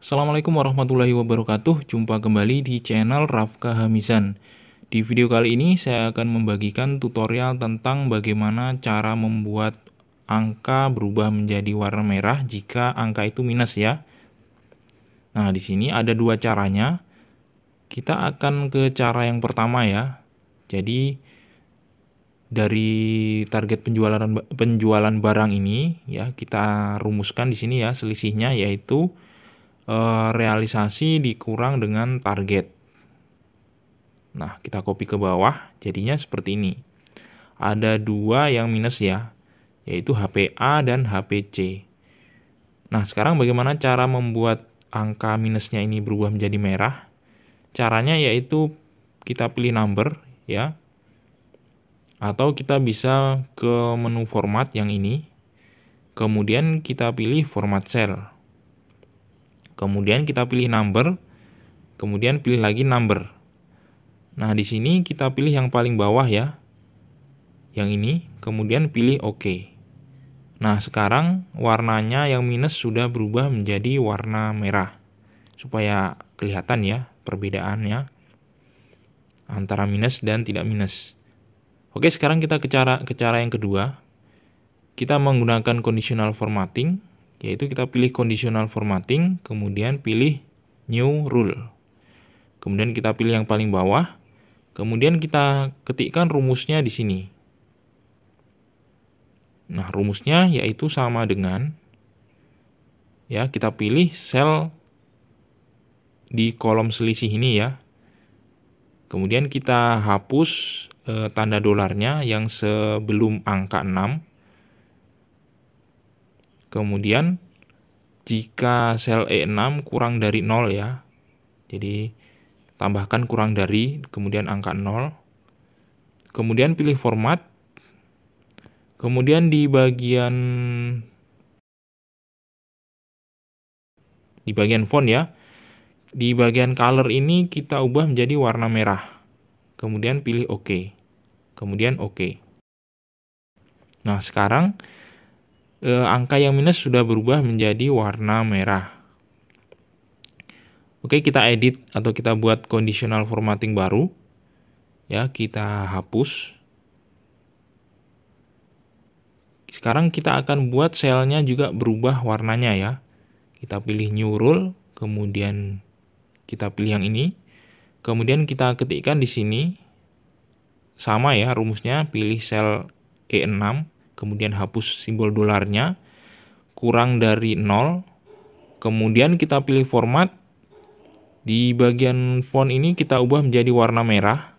Assalamualaikum warahmatullahi wabarakatuh, jumpa kembali di channel Rafka Hamisan. Di video kali ini saya akan membagikan tutorial tentang bagaimana cara membuat angka berubah menjadi warna merah jika angka itu minus ya. Nah, di sini ada dua caranya. Kita akan ke cara yang pertama ya. Jadi dari target penjualan penjualan barang ini ya kita rumuskan di sini ya selisihnya yaitu Eh, realisasi dikurang dengan target. Nah, kita copy ke bawah, jadinya seperti ini. Ada dua yang minus ya, yaitu HPA dan HPC. Nah, sekarang bagaimana cara membuat angka minusnya ini berubah menjadi merah? Caranya yaitu kita pilih number ya. Atau kita bisa ke menu format yang ini. Kemudian kita pilih format cell. Kemudian kita pilih number, kemudian pilih lagi number. Nah, di sini kita pilih yang paling bawah ya. Yang ini, kemudian pilih OK. Nah, sekarang warnanya yang minus sudah berubah menjadi warna merah. Supaya kelihatan ya perbedaannya antara minus dan tidak minus. Oke, sekarang kita ke cara, ke cara yang kedua. Kita menggunakan conditional formatting yaitu kita pilih conditional formatting, kemudian pilih new rule. Kemudian kita pilih yang paling bawah, kemudian kita ketikkan rumusnya di sini. Nah, rumusnya yaitu sama dengan ya, kita pilih sel di kolom selisih ini ya. Kemudian kita hapus e, tanda dolarnya yang sebelum angka 6 Kemudian jika sel E6 kurang dari 0 ya. Jadi tambahkan kurang dari kemudian angka 0. Kemudian pilih format. Kemudian di bagian di bagian font ya. Di bagian color ini kita ubah menjadi warna merah. Kemudian pilih OK. Kemudian OK. Nah, sekarang eh, angka yang minus sudah berubah menjadi warna merah. Oke, kita edit atau kita buat conditional formatting baru. Ya, kita hapus. Sekarang kita akan buat selnya juga berubah warnanya ya. Kita pilih new rule, kemudian kita pilih yang ini. Kemudian kita ketikkan di sini sama ya rumusnya, pilih sel E6 kemudian hapus simbol dolarnya, kurang dari 0, kemudian kita pilih format, di bagian font ini kita ubah menjadi warna merah,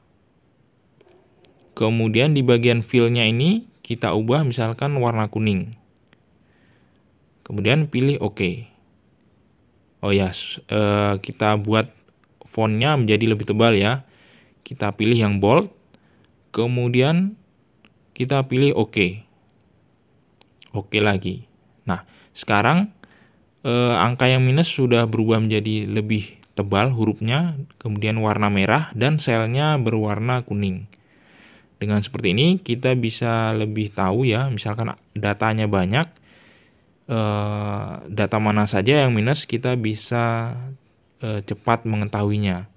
kemudian di bagian fill ini kita ubah misalkan warna kuning, kemudian pilih OK. Oh ya, eh, kita buat fontnya menjadi lebih tebal ya. Kita pilih yang bold, kemudian kita pilih OK. Oke lagi. Nah, sekarang eh, angka yang minus sudah berubah menjadi lebih tebal hurufnya, kemudian warna merah, dan selnya berwarna kuning. Dengan seperti ini, kita bisa lebih tahu ya, misalkan datanya banyak, eh, data mana saja yang minus, kita bisa eh, cepat mengetahuinya.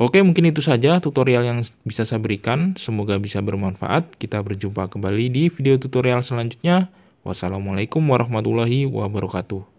Oke, mungkin itu saja tutorial yang bisa saya berikan. Semoga bisa bermanfaat. Kita berjumpa kembali di video tutorial selanjutnya. Wassalamualaikum warahmatullahi wabarakatuh.